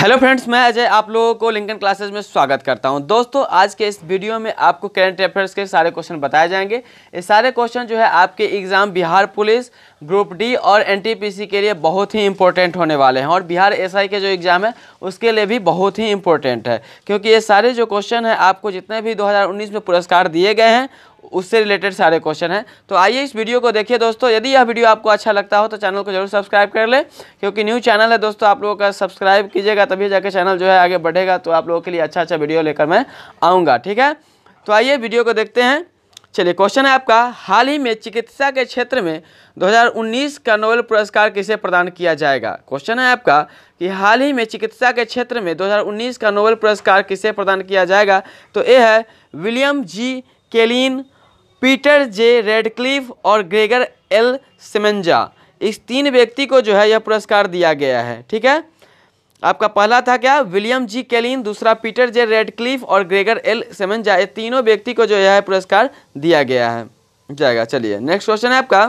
hello friends मैं अजय आप लोगों को लिंकन क्लासेस में स्वागत करता हूं दोस्तों आज के इस वीडियो में आपको करंट अफेयर्स के सारे क्वेश्चन बताए जाएंगे ये सारे क्वेश्चन जो है आपके exam Bihar police group D और एनटीपीसी के लिए बहुत ही इंपॉर्टेंट होने वाले हैं और बिहार एसआई के जो एग्ज़ाम है उसके लिए भी बहुत ही इंपॉर्टेंट है क्योंकि ये सारे जो क्वेश्चन हैं आपको जितने भी दो में पुरस्कार दिए गए हैं उससे रिलेटेड सारे क्वेश्चन हैं तो आइए इस वीडियो को देखिए दोस्तों यदि यह वीडियो आपको अच्छा लगता हो तो चैनल को जरूर सब्सक्राइब कर लें क्योंकि न्यू चैनल है दोस्तों आप लोगों का सब्सक्राइब कीजिएगा तभी जाकर चैनल जो है आगे बढ़ेगा तो आप लोगों के लिए अच्छा अच्छा वीडियो लेकर मैं आऊँगा ठीक है तो आइए वीडियो को देखते हैं चलिए क्वेश्चन है आपका हाल ही में चिकित्सा के क्षेत्र में 2019 का नोबेल पुरस्कार किसे प्रदान किया जाएगा क्वेश्चन है आपका कि हाल ही में चिकित्सा के क्षेत्र में 2019 का नोबेल पुरस्कार किसे प्रदान किया जाएगा तो ए है William G Kaelin Peter J Ratcliffe और ग्रेगर एल सिमेंजा इस तीन व्यक्ति को जो है यह पुरस्कार दिया गया है ठीक है आपका पहला था क्या विलियम जी केलिन दूसरा पीटर जे रेडक्लिफ और ग्रेगर एल सेमेंजा ये तीनों व्यक्ति को जो है पुरस्कार दिया गया है जाएगा चलिए नेक्स्ट क्वेश्चन है आपका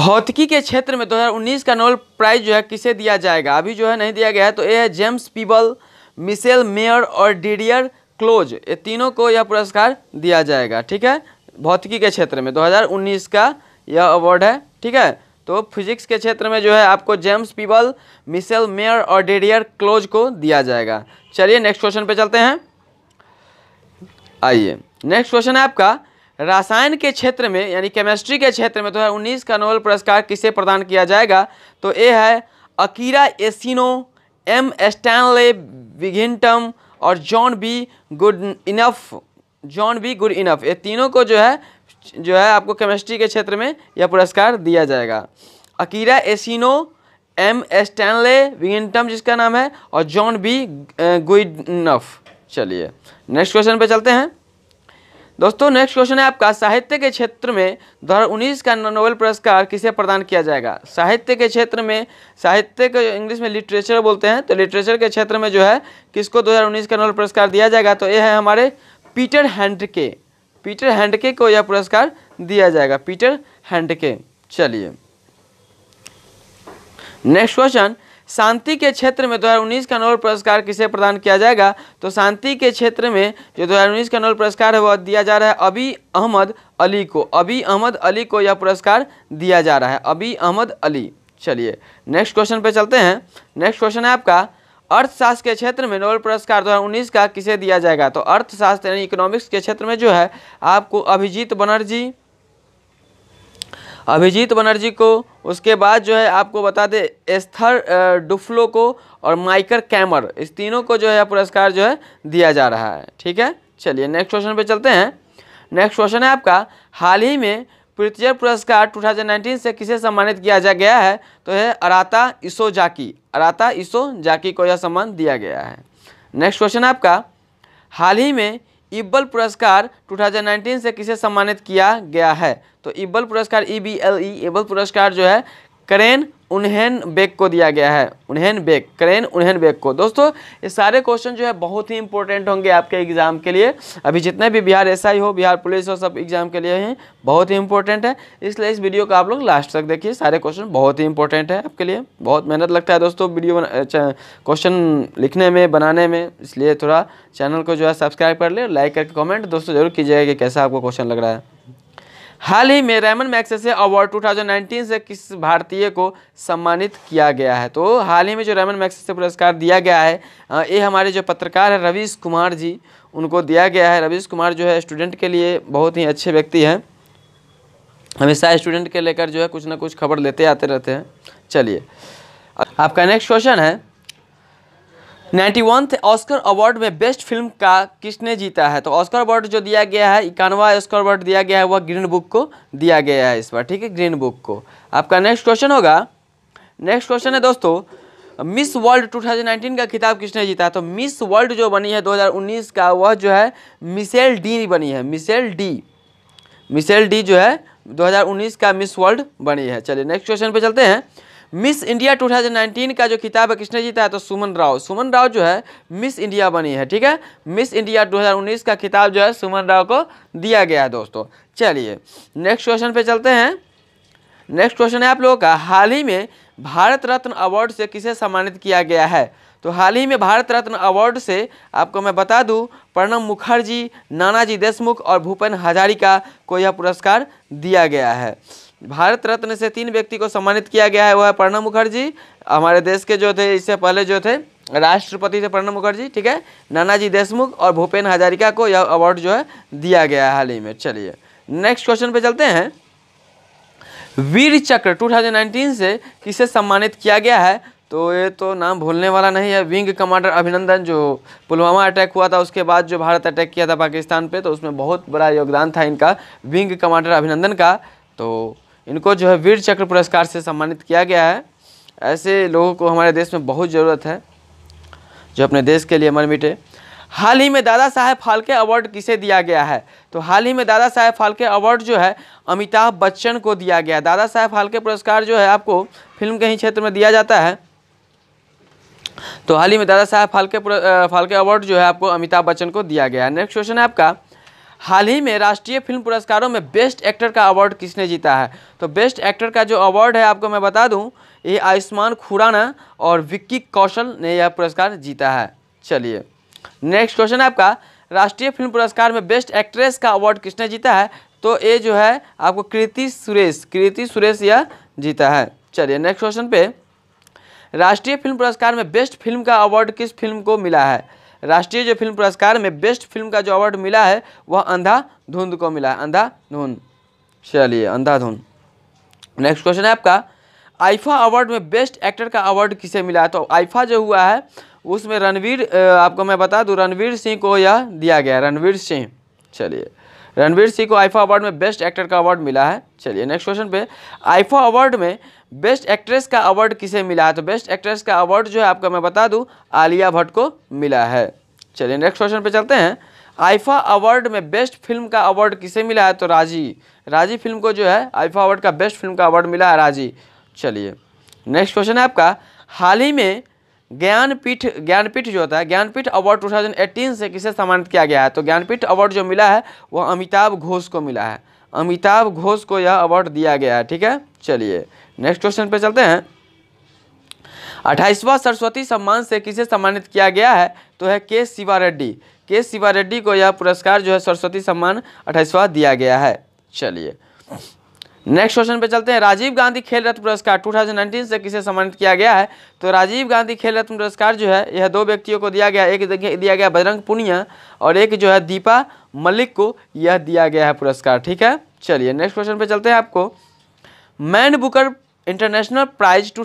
भौतिकी के क्षेत्र में 2019 का नोबेल प्राइज जो है किसे दिया जाएगा अभी जो है नहीं दिया गया है तो ये है जेम्स पीबल मिसेल मेयर और डीडियर क्लोज ये तीनों को यह पुरस्कार दिया जाएगा ठीक है भौतिकी के क्षेत्र में 2019 का यह अवार्ड है ठीक है तो फिजिक्स के क्षेत्र में जो है आपको जेम्स पीबल मिसेल मेयर और डेडियर क्लोज को दिया जाएगा चलिए नेक्स्ट क्वेश्चन पे चलते हैं आइए नेक्स्ट क्वेश्चन है आपका रासायन के क्षेत्र में यानी केमिस्ट्री के क्षेत्र में तो उन्नीस का नोबेल पुरस्कार किसे प्रदान किया जाएगा तो ये है Akira Yoshino M Stanley Whittingham और John B Goodenough John B Goodenough ये तीनों को जो है जो है आपको केमिस्ट्री के क्षेत्र में यह पुरस्कार दिया जाएगा Akira Yoshino M Stanley Whittingham जिसका नाम है और जॉन बी इनफ चलिए नेक्स्ट क्वेश्चन पे चलते हैं दोस्तों नेक्स्ट क्वेश्चन है आपका साहित्य के क्षेत्र में दो हज़ार उन्नीस का नोबेल पुरस्कार किसे प्रदान किया जाएगा साहित्य के क्षेत्र में साहित्य को इंग्लिश में लिटरेचर बोलते हैं तो लिटरेचर के क्षेत्र में जो है किसको 2019 का नोबेल पुरस्कार दिया जाएगा तो यह है हमारे पीटर हैंडके पीटर हैंडके को यह पुरस्कार दिया जाएगा पीटर हैंडके चलिए नेक्स्ट क्वेश्चन शांति के क्षेत्र में 2019 का नोबल पुरस्कार किसे प्रदान किया जाएगा तो शांति के क्षेत्र में जो 2019 का नोबल पुरस्कार है वह दिया जा रहा है अभी अहमद अली को अभी अहमद अली को यह पुरस्कार दिया जा रहा है अभी अहमद अली चलिए नेक्स्ट क्वेश्चन पे चलते हैं नेक्स्ट क्वेश्चन है आपका अर्थशास्त्र के क्षेत्र में नोबल पुरस्कार 2019 का किसे दिया जाएगा तो अर्थशास्त्र यानी इकोनॉमिक्स के क्षेत्र में जो है आपको अभिजीत बनर्जी अभिजीत बनर्जी को उसके बाद जो है आपको बता दें एस्थर डुफ्लो को और माइकर कैमर इस तीनों को जो है पुरस्कार जो है दिया जा रहा है ठीक है चलिए नेक्स्ट क्वेश्चन पे चलते हैं नेक्स्ट क्वेश्चन है आपका हाल ही में पृथ्वी पुरस्कार 2019 से किसे सम्मानित किया जा गया है तो है अराता इसो जाकी अराता इसो जाकी को यह सम्मान दिया गया है नेक्स्ट क्वेश्चन आपका हाल ही में इब्बल पुरस्कार 2019 से किसे सम्मानित किया गया है तो इब्बल पुरस्कार ई बी एल ई इब्बल पुरस्कार जो है करेन उन्हें बेग को दिया गया है उन्हें बेग करेन उन्हें बेग को दोस्तों ये सारे क्वेश्चन जो है बहुत ही इंपॉर्टेंट होंगे आपके एग्ज़ाम के लिए अभी जितने भी बिहार एस हो बिहार पुलिस हो सब एग्ज़ाम के लिए ही बहुत ही इंपॉर्टेंट है इसलिए इस वीडियो को आप लोग लास्ट तक देखिए सारे क्वेश्चन बहुत ही इंपॉर्टेंट है आपके लिए बहुत मेहनत लगता है दोस्तों वीडियो क्वेश्चन लिखने में बनाने में इसलिए थोड़ा चैनल को जो है सब्सक्राइब कर ले लाइक करके कॉमेंट दोस्तों जरूर कीजिएगा कि कैसा आपको क्वेश्चन लग रहा है हाल ही में रेमन मैक्सेसे अवार्ड 2019 से किस भारतीय को सम्मानित किया गया है तो हाल ही में जो रेमन मैक्सेसे पुरस्कार दिया गया है ये हमारे जो पत्रकार है रवीश कुमार जी उनको दिया गया है रवीश कुमार जो है स्टूडेंट के लिए बहुत ही अच्छे व्यक्ति हैं हमेशा स्टूडेंट के लेकर जो है कुछ ना कुछ खबर लेते आते रहते हैं चलिए आपका नेक्स्ट क्वेश्चन है नाइन्टी वन ऑस्कर अवार्ड में बेस्ट फिल्म का किसने जीता है तो ऑस्कर अवार्ड जो दिया गया है इक्यानवा ऑस्कर अवार्ड दिया गया है वह ग्रीन बुक को दिया गया है इस बार ठीक है ग्रीन बुक को आपका नेक्स्ट क्वेश्चन होगा नेक्स्ट क्वेश्चन है दोस्तों मिस वर्ल्ड 2019 का खिताब किसने जीता तो मिस वर्ल्ड जो बनी है 2019 का वह जो है मिसेल डी बनी है मिसेल डी मिसेल डी जो है 2019 का मिस वर्ल्ड बनी है चलिए नेक्स्ट क्वेश्चन पे चलते हैं मिस इंडिया 2019 का जो खिताब है किसने जीता है तो सुमन राव सुमन राव जो है मिस इंडिया बनी है ठीक है मिस इंडिया 2019 का खिताब जो है सुमन राव को दिया गया है दोस्तों चलिए नेक्स्ट क्वेश्चन पे चलते हैं नेक्स्ट क्वेश्चन है आप लोगों का हाल ही में भारत रत्न अवार्ड से किसे सम्मानित किया गया है तो हाल ही में भारत रत्न अवार्ड से आपको मैं बता दूं प्रणब मुखर्जी नानाजी देशमुख और भूपेन हजारिका को यह पुरस्कार दिया गया है भारत रत्न से तीन व्यक्ति को सम्मानित किया गया है वह है प्रणब मुखर्जी हमारे देश के जो थे इससे पहले जो थे राष्ट्रपति थे प्रणब मुखर्जी ठीक है नानाजी देशमुख और भूपेन हजारिका को यह अवार्ड जो है दिया गया है हाल ही में चलिए नेक्स्ट क्वेश्चन पे चलते हैं वीर चक्र 2019 से किसे सम्मानित किया गया है तो ये तो नाम भूलने वाला नहीं है विंग कमांडर अभिनंदन जो पुलवामा अटैक हुआ था उसके बाद जो भारत अटैक किया था पाकिस्तान पे तो उसमें बहुत बड़ा योगदान था इनका विंग कमांडर अभिनंदन का तो इनको जो है वीर चक्र पुरस्कार से सम्मानित किया गया है ऐसे लोगों को हमारे देश में बहुत ज़रूरत है जो अपने देश के लिए मर मिटे हाल ही में दादा साहेब फाल्के अवार्ड किसे दिया गया है तो हाल ही में दादा साहेब फाल्के अवार्ड जो है अमिताभ बच्चन को दिया गया दादा साहेब फाल्के पुरस्कार जो है आपको फिल्म के ही क्षेत्र में दिया जाता है तो हाल ही में दादा साहेब फाल्के फाल्के अवार्ड जो है आपको अमिताभ बच्चन को दिया गया नेक्स्ट क्वेश्चन है आपका हाल ही में राष्ट्रीय फिल्म पुरस्कारों में बेस्ट एक्टर का अवार्ड किसने जीता है तो बेस्ट एक्टर का जो अवार्ड है आपको मैं बता दूं ये आयुष्मान खुराना और विक्की कौशल ने यह पुरस्कार जीता है चलिए नेक्स्ट क्वेश्चन है आपका राष्ट्रीय फिल्म पुरस्कार में बेस्ट एक्ट्रेस का अवार्ड किसने जीता है तो ये जो है आपको कृति सुरेश कृति सुरेश यह जीता है चलिए नेक्स्ट क्वेश्चन पे राष्ट्रीय फिल्म पुरस्कार में बेस्ट फिल्म का अवार्ड किस फिल्म को मिला है राष्ट्रीय जो फिल्म पुरस्कार में बेस्ट फिल्म का जो अवार्ड मिला है वह अंधा धुंध को मिला है अंधा धुंध चलिए अंधा धुंध नेक्स्ट क्वेश्चन है आपका आइफा अवार्ड में बेस्ट एक्टर का अवार्ड किसे मिला है तो आइफा जो हुआ है उसमें रणवीर आपको मैं बता दूँ रणवीर सिंह को यह दिया गया रणवीर सिंह चलिए रणवीर सिंह को आइफा अवार्ड में बेस्ट एक्टर का अवार्ड मिला है चलिए नेक्स्ट क्वेश्चन पे आइफा अवार्ड में बेस्ट एक्ट्रेस का अवार्ड किसे मिला है तो बेस्ट एक्ट्रेस का अवार्ड जो है आपका मैं बता दूं आलिया भट्ट को मिला है चलिए नेक्स्ट क्वेश्चन पे चलते हैं आइफा अवार्ड में बेस्ट फिल्म का अवार्ड किसे मिला है तो राजी राजी फिल्म को जो है आइफा अवार्ड का बेस्ट फिल्म का अवार्ड मिला है राजी चलिए नेक्स्ट क्वेश्चन है आपका हाल ही में ज्ञानपीठ ज्ञानपीठ जो होता है ज्ञानपीठ अवार्ड 2018 से किसे सम्मानित किया गया है तो ज्ञानपीठ अवार्ड जो मिला है वह अमिताभ घोष को मिला है अमिताभ घोष को यह अवार्ड दिया गया है ठीक है चलिए नेक्स्ट क्वेश्चन पे चलते हैं अट्ठाईसवां सरस्वती सम्मान से किसे सम्मानित किया गया है तो है के शिवा रेड्डी के शिवा रेड्डी को यह पुरस्कार जो है सरस्वती सम्मान अट्ठाईसवां दिया गया है चलिए नेक्स्ट क्वेश्चन पे चलते हैं राजीव गांधी खेल रत्न पुरस्कार 2019 से किसे सम्मानित किया गया है तो राजीव गांधी खेल रत्न पुरस्कार जो है यह दो व्यक्तियों को दिया गया एक दिया गया बजरंग पुनिया और एक जो है दीपा मलिक को यह दिया गया है पुरस्कार ठीक है चलिए नेक्स्ट क्वेश्चन पे चलते हैं आपको Man Booker International prize two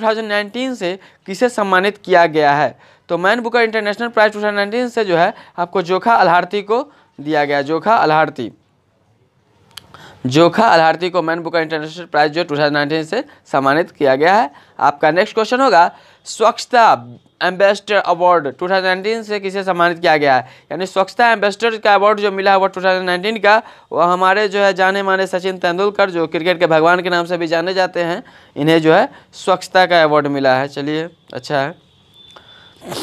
से किसे सम्मानित किया गया है तो Man Booker International prize two से जो है आपको जोखा अलहारती को दिया गया जोखा अलहारती जोखा अलार्थी को मैन बुकर इंटरनेशनल प्राइज जो टू से सम्मानित किया गया है आपका नेक्स्ट क्वेश्चन होगा स्वच्छता एम्बेसडर अवार्ड 2019 से किसे सम्मानित किया गया है यानी स्वच्छता एम्बेसडर का अवार्ड जो मिला है वो 2019 का वो हमारे जो है जाने माने सचिन तेंदुलकर जो क्रिकेट के भगवान के नाम से भी जाने जाते हैं इन्हें जो है स्वच्छता का अवार्ड मिला है चलिए अच्छा है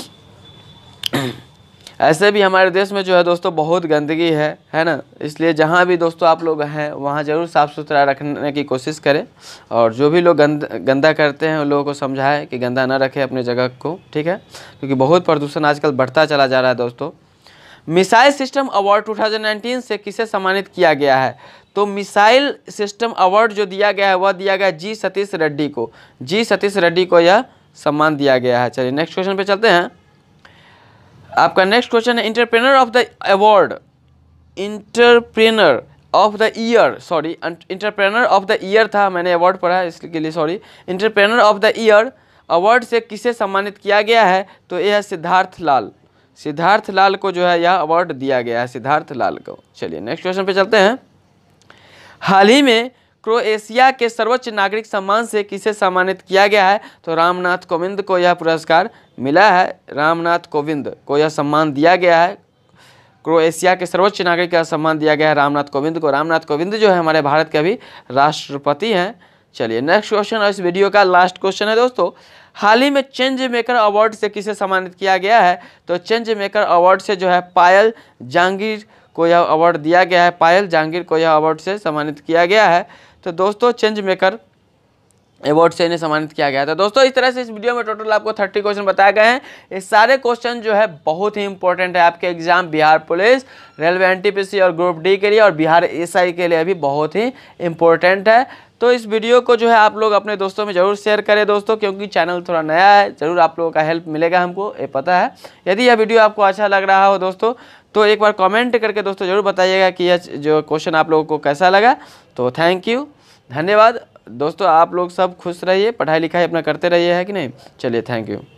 ऐसे भी हमारे देश में जो है दोस्तों बहुत गंदगी है है ना इसलिए जहाँ भी दोस्तों आप लोग हैं वहाँ ज़रूर साफ़ सुथरा रखने की कोशिश करें और जो भी लोग गंद गंदा करते हैं उन लोगों को समझाएं कि गंदा ना रखें अपने जगह को ठीक है क्योंकि बहुत प्रदूषण आजकल बढ़ता चला जा रहा है दोस्तों मिसाइल सिस्टम अवार्ड टू से किसे सम्मानित किया गया है तो मिसाइल सिस्टम अवार्ड जो दिया गया है वह दिया गया जी सतीश रेड्डी को जी सतीश रेड्डी को यह सम्मान दिया गया है चलिए नेक्स्ट क्वेश्चन पर चलते हैं आपका नेक्स्ट क्वेश्चन है entrepreneur of the award entrepreneur of the year sorry entrepreneur of the year था मैंने अवार्ड पढ़ा इसके लिए sorry entrepreneur of the year award से किसे सम्मानित किया गया है तो यह है सिद्धार्थ लाल सिद्धार्थ लाल को जो है यह अवार्ड दिया गया है सिद्धार्थ लाल को चलिए नेक्स्ट क्वेश्चन पे चलते हैं हाल ही में क्रोएशिया के सर्वोच्च नागरिक सम्मान से किसे सम्मानित किया गया है तो रामनाथ कोविंद को यह पुरस्कार मिला है रामनाथ कोविंद को यह सम्मान दिया गया है क्रोएशिया के सर्वोच्च नागरिक का सम्मान दिया गया है रामनाथ कोविंद को रामनाथ कोविंद जो है हमारे भारत के अभी राष्ट्रपति हैं चलिए नेक्स्ट क्वेश्चन और इस वीडियो का लास्ट क्वेश्चन है दोस्तों हाल ही में चेंज मेकर अवार्ड से किसे सम्मानित किया गया है तो चेंज मेकर अवार्ड से जो है पायल जहांगीर को यह अवार्ड दिया गया है पायल जहांगीर को यह अवार्ड से सम्मानित किया गया है तो दोस्तों चेंज मेकर अवार्ड से इन्हें सम्मानित किया गया था दोस्तों इस तरह से इस वीडियो में टोटल आपको थर्टी क्वेश्चन बताए गए हैं ये सारे क्वेश्चन जो है बहुत ही इंपॉर्टेंट है आपके exam Bihar police railway NTPC और ग्रुप डी के लिए और बिहार एसआई के लिए भी बहुत ही इंपॉर्टेंट है तो इस वीडियो को जो है आप लोग अपने दोस्तों में ज़रूर शेयर करें दोस्तों क्योंकि चैनल थोड़ा नया है ज़रूर आप लोगों का हेल्प मिलेगा हमको ये पता है यदि यह वीडियो आपको अच्छा लग रहा हो दोस्तों तो एक बार कमेंट करके दोस्तों ज़रूर बताइएगा कि यह जो क्वेश्चन आप लोगों को कैसा लगा तो थैंक यू धन्यवाद दोस्तों आप लोग सब खुश रहिए पढ़ाई लिखाई अपना करते रहिए है कि नहीं चलिए थैंक यू